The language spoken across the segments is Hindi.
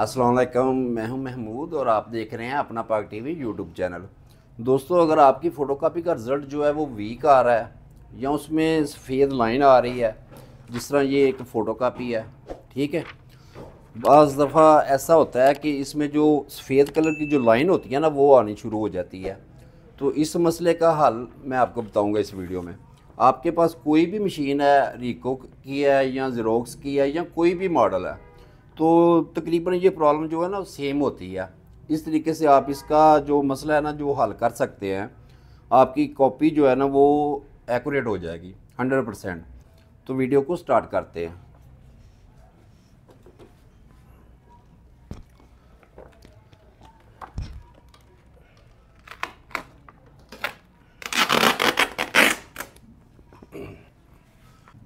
असलम मैं हूं महमूद और आप देख रहे हैं अपना पाक टीवी यूट्यूब चैनल दोस्तों अगर आपकी फ़ोटोकॉपी का रिज़ल्ट जो है वो वीक आ रहा है या उसमें सफ़ेद लाइन आ रही है जिस तरह ये एक फ़ोटोकॉपी है ठीक है बज़ दफ़ा ऐसा होता है कि इसमें जो सफ़ेद कलर की जो लाइन होती है ना वो आनी शुरू हो जाती है तो इस मसले का हल मैं आपको बताऊँगा इस वीडियो में आपके पास कोई भी मशीन है रिको की है या ज़ीरोक्स की है या कोई भी मॉडल है तो तकरीबन ये प्रॉब्लम जो है ना सेम होती है इस तरीके से आप इसका जो मसला है ना जो हल कर सकते हैं आपकी कॉपी जो है ना वो एक्यूरेट हो जाएगी हंड्रेड परसेंट तो वीडियो को स्टार्ट करते हैं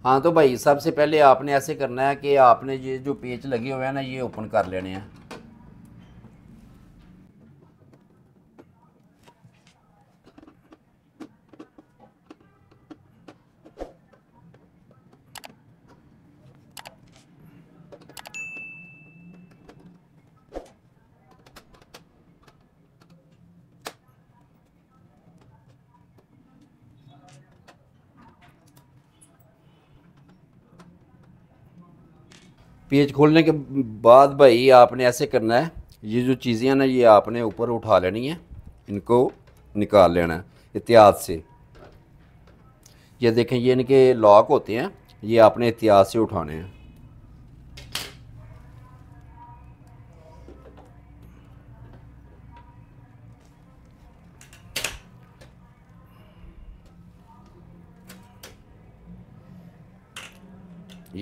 हाँ तो भाई सबसे पहले आपने ऐसे करना है कि आपने ये जो पेज लगे हुए हैं ना ये ओपन कर लेने हैं पेज खोलने के बाद भाई आपने ऐसे करना है ये जो चीज़ें ना ये आपने ऊपर उठा लेनी है इनको निकाल लेना है एहतियात से ये देखें ये इनके लॉक होते हैं ये आपने एहतियात से उठाने हैं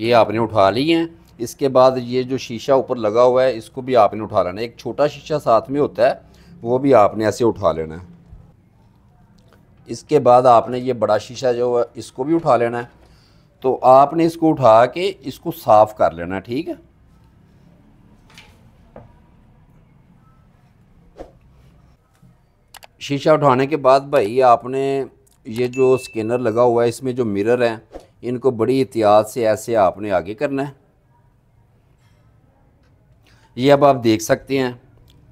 ये आपने उठा ली हैं इसके बाद ये जो शीशा ऊपर लगा हुआ है इसको भी आपने उठा लेना एक छोटा शीशा साथ में होता है वो भी आपने ऐसे उठा लेना है इसके बाद आपने ये बड़ा शीशा जो है इसको भी उठा लेना है तो आपने इसको उठा के इसको साफ़ कर लेना ठीक है शीशा उठाने के बाद भाई आपने ये जो स्कैनर लगा हुआ है इसमें जो मिरर हैं इनको बड़ी एहतियात से ऐसे आपने आगे करना है ये अब आप देख सकते हैं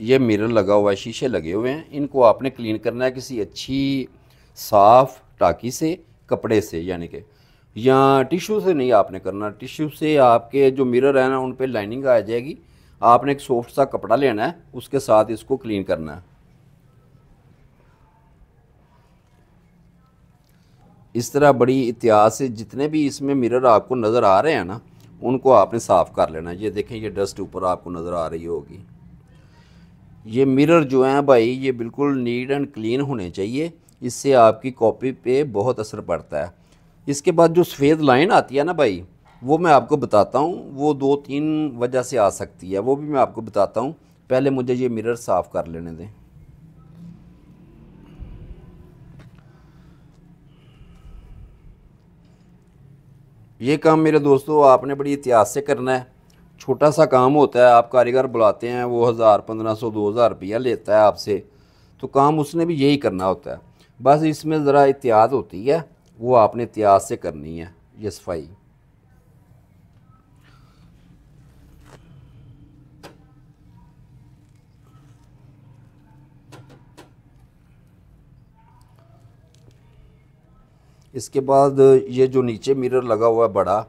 ये मिरर लगा हुआ है शीशे लगे हुए हैं इनको आपने क्लीन करना है किसी अच्छी साफ़ टाकी से कपड़े से यानी कि या टिशू से नहीं आपने करना टिश्यू से आपके जो मिरर है ना उन पर लाइनिंग आ जाएगी आपने एक सॉफ्ट सा कपड़ा लेना है उसके साथ इसको क्लीन करना है इस तरह बड़ी इतिहास से जितने भी इसमें मिरर आपको नज़र आ रहे हैं ना उनको आपने साफ़ कर लेना ये देखें ये डस्ट ऊपर आपको नज़र आ रही होगी ये मिरर जो हैं भाई ये बिल्कुल नीट एंड क्लीन होने चाहिए इससे आपकी कॉपी पे बहुत असर पड़ता है इसके बाद जो सफ़ेद लाइन आती है ना भाई वो मैं आपको बताता हूँ वो दो तीन वजह से आ सकती है वो भी मैं आपको बताता हूँ पहले मुझे ये मिरर साफ़ कर लेने दें ये काम मेरे दोस्तों आपने बड़ी इतिहास से करना है छोटा सा काम होता है आप कारीगर बुलाते हैं वो हज़ार पंद्रह सौ दो हज़ार रुपया लेता है आपसे तो काम उसने भी यही करना होता है बस इसमें ज़रा एहतियात होती है वो आपने इतिहास से करनी है ये सफाई इसके बाद ये जो नीचे मिरर लगा हुआ है बड़ा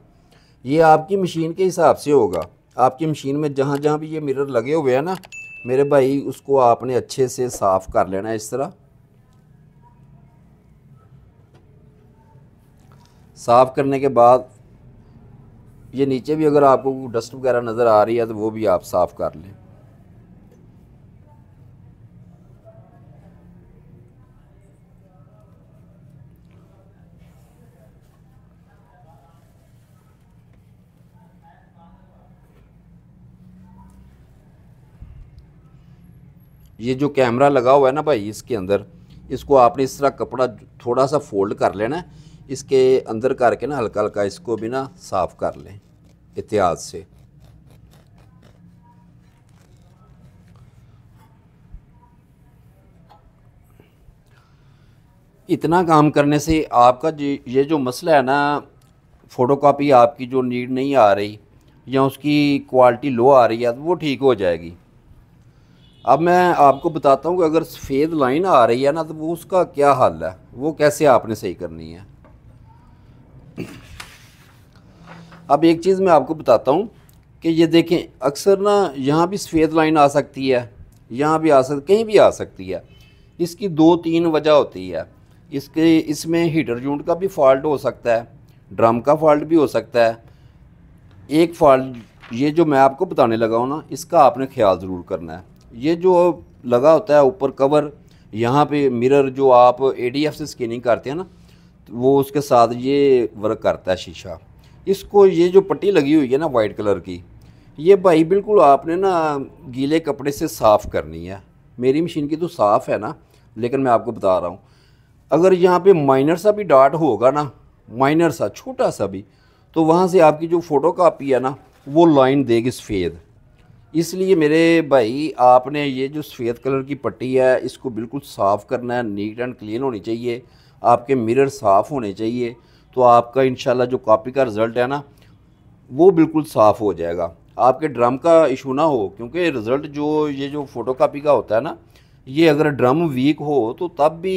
ये आपकी मशीन के हिसाब से होगा आपकी मशीन में जहाँ जहाँ भी ये मिरर लगे हुए हैं ना मेरे भाई उसको आपने अच्छे से साफ़ कर लेना है इस तरह साफ़ करने के बाद ये नीचे भी अगर आपको डस्ट वगैरह नज़र आ रही है तो वो भी आप साफ़ कर लें ये जो कैमरा लगा हुआ है ना भाई इसके अंदर इसको आपने इस तरह कपड़ा थोड़ा सा फोल्ड कर लेना इसके अंदर करके ना हल्का हल्का इसको भी ना साफ़ कर लें एहतियात से इतना काम करने से आपका ये जो मसला है ना फ़ोटो कापी आपकी जो नीड नहीं आ रही या उसकी क्वालिटी लो आ रही है तो वो ठीक हो जाएगी अब मैं आपको बताता हूँ कि अगर सफ़ेद लाइन आ रही है ना तो वो उसका क्या हल है वो कैसे आपने सही करनी है अब एक चीज़ मैं आपको बताता हूँ कि ये देखें अक्सर ना यहाँ भी सफ़ेद लाइन आ सकती है यहाँ भी आ सकती कहीं भी आ सकती है इसकी दो तीन वजह होती है इसके इसमें हीटर यूनिट का भी फॉल्ट हो सकता है ड्रम का फॉल्ट भी हो सकता है एक फॉल्ट ये जो मैं आपको बताने लगा हूँ ना इसका आपने ख्याल ज़रूर करना है ये जो लगा होता है ऊपर कवर यहाँ पे मिरर जो आप ए से स्कैनिंग करते हैं ना तो वो उसके साथ ये वर्क करता है शीशा इसको ये जो पट्टी लगी हुई है ना वाइट कलर की ये भाई बिल्कुल आपने ना गीले कपड़े से साफ़ करनी है मेरी मशीन की तो साफ़ है ना लेकिन मैं आपको बता रहा हूँ अगर यहाँ पे माइनर सा भी डाट होगा ना माइनर सा छोटा सा भी तो वहाँ से आपकी जो फ़ोटो कापी है ना वो लाइन देगी सफ़ेद इसलिए मेरे भाई आपने ये जो सफ़ेद कलर की पट्टी है इसको बिल्कुल साफ़ करना है नीट एंड क्लीन होनी चाहिए आपके मिरर साफ़ होने चाहिए तो आपका इन जो कापी का रिज़ल्ट है ना वो बिल्कुल साफ़ हो जाएगा आपके ड्रम का इशू ना हो क्योंकि रिज़ल्ट जो ये जो फ़ोटो कापी का होता है ना ये अगर ड्रम वीक हो तो तब भी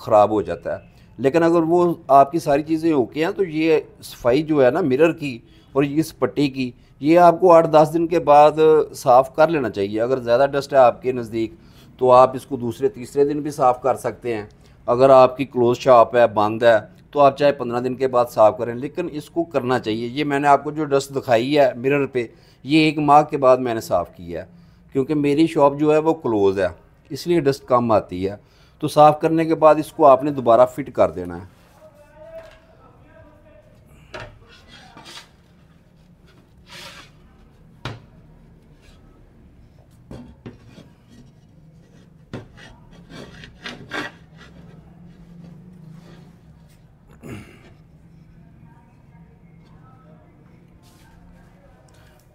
ख़राब हो जाता है लेकिन अगर वो आपकी सारी चीज़ें ओके हैं तो ये सफाई जो है ना मिरर की और इस पट्टी की ये आपको आठ दस दिन के बाद साफ़ कर लेना चाहिए अगर ज़्यादा डस्ट है आपके नज़दीक तो आप इसको दूसरे तीसरे दिन भी साफ़ कर सकते हैं अगर आपकी क्लोज शॉप है बंद है तो आप चाहे पंद्रह दिन के बाद साफ़ करें लेकिन इसको करना चाहिए ये मैंने आपको जो डस्ट दिखाई है मिरर पे ये एक माह के बाद मैंने साफ़ किया है क्योंकि मेरी शॉप जो है वो क्लोज़ है इसलिए डस्ट कम आती है तो साफ़ करने के बाद इसको आपने दोबारा फिट कर देना है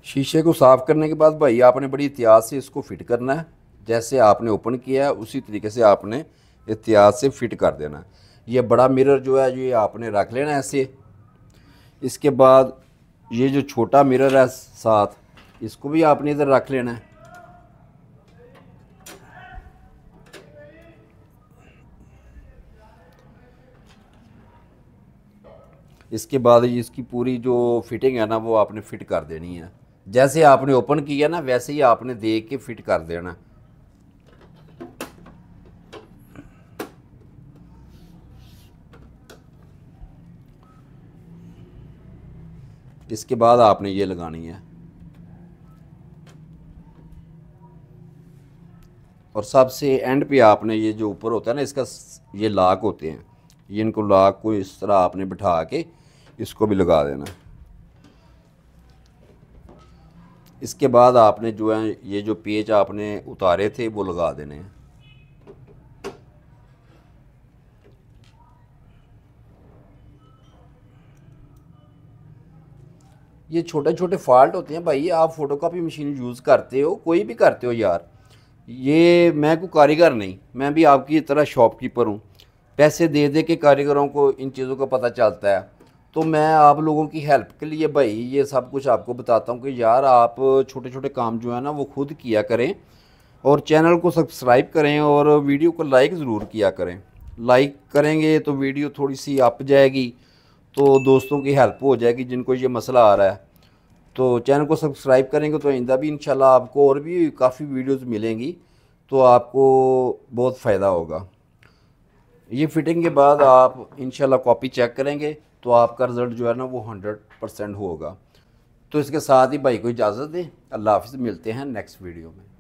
शीशे को साफ़ करने के बाद भाई आपने बड़ी एहतियात से इसको फिट करना है जैसे आपने ओपन किया है उसी तरीके से आपने एहतियात से फिट कर देना है ये बड़ा मिरर जो है ये आपने रख लेना है ऐसे इसके बाद ये जो छोटा मिरर है साथ इसको भी आपने इधर रख लेना है इसके बाद इसकी पूरी जो फिटिंग है ना वो आपने फिट कर देनी है जैसे आपने ओपन किया ना वैसे ही आपने देख के फिट कर देना इसके बाद आपने ये लगानी है और सबसे एंड पे आपने ये जो ऊपर होता है ना इसका ये लाक होते हैं ये इनको लाक को इस तरह आपने बिठा के इसको भी लगा देना इसके बाद आपने जो है ये जो पेज आपने उतारे थे वो लगा देने हैं ये छोटे छोटे फॉल्ट होते हैं भाई आप फ़ोटो कापी मशीन यूज़ करते हो कोई भी करते हो यार ये मैं कोई कारीगर नहीं मैं भी आपकी तरह शॉपकीपर हूँ पैसे दे दे के कारीगरों को इन चीज़ों का पता चलता है तो मैं आप लोगों की हेल्प के लिए भाई ये सब कुछ आपको बताता हूँ कि यार आप छोटे छोटे काम जो है ना वो खुद किया करें और चैनल को सब्सक्राइब करें और वीडियो को लाइक ज़रूर किया करें लाइक करेंगे तो वीडियो थोड़ी सी अप जाएगी तो दोस्तों की हेल्प हो जाएगी जिनको ये मसला आ रहा है तो चैनल को सब्सक्राइब करेंगे तो आइंदा भी इंशाल्लाह आपको और भी काफ़ी वीडियोस मिलेंगी तो आपको बहुत फ़ायदा होगा ये फिटिंग के बाद आप इंशाल्लाह कॉपी चेक करेंगे तो आपका रिज़ल्ट जो है ना वो हंड्रेड परसेंट होगा तो इसके साथ ही भाई को इजाज़त दें अल्लाह हाफिज़ मिलते हैं नेक्स्ट वीडियो में